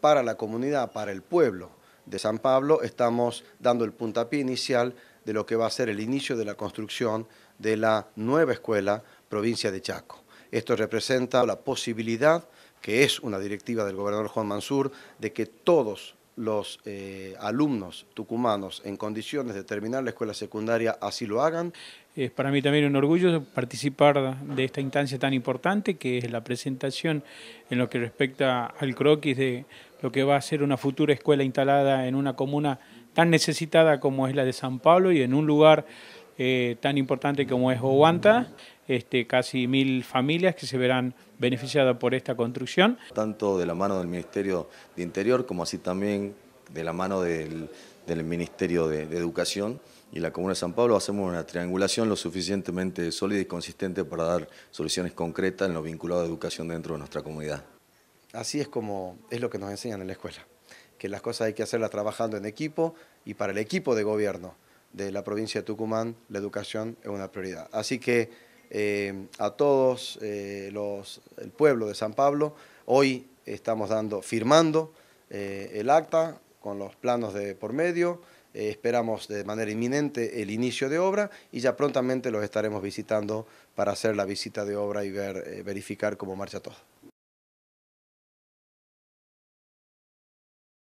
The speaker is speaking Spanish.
para la comunidad, para el pueblo de San Pablo, estamos dando el puntapié inicial de lo que va a ser el inicio de la construcción de la nueva escuela provincia de Chaco. Esto representa la posibilidad, que es una directiva del gobernador Juan Mansur, de que todos los eh, alumnos tucumanos en condiciones de terminar la escuela secundaria así lo hagan. Es para mí también un orgullo participar de esta instancia tan importante que es la presentación en lo que respecta al croquis de lo que va a ser una futura escuela instalada en una comuna tan necesitada como es la de San Pablo y en un lugar eh, tan importante como es Oguanta, este, casi mil familias que se verán beneficiadas por esta construcción. Tanto de la mano del Ministerio de Interior como así también de la mano del, Ministerio de, de Educación y la Comuna de San Pablo hacemos una triangulación lo suficientemente sólida y consistente para dar soluciones concretas en lo vinculado a educación dentro de nuestra comunidad así es como es lo que nos enseñan en la escuela, que las cosas hay que hacerlas trabajando en equipo y para el equipo de gobierno de la provincia de Tucumán la educación es una prioridad. Así que eh, a todos eh, los, el pueblo de San Pablo, hoy estamos dando, firmando eh, el acta con los planos de por medio, esperamos de manera inminente el inicio de obra y ya prontamente los estaremos visitando para hacer la visita de obra y verificar cómo marcha todo.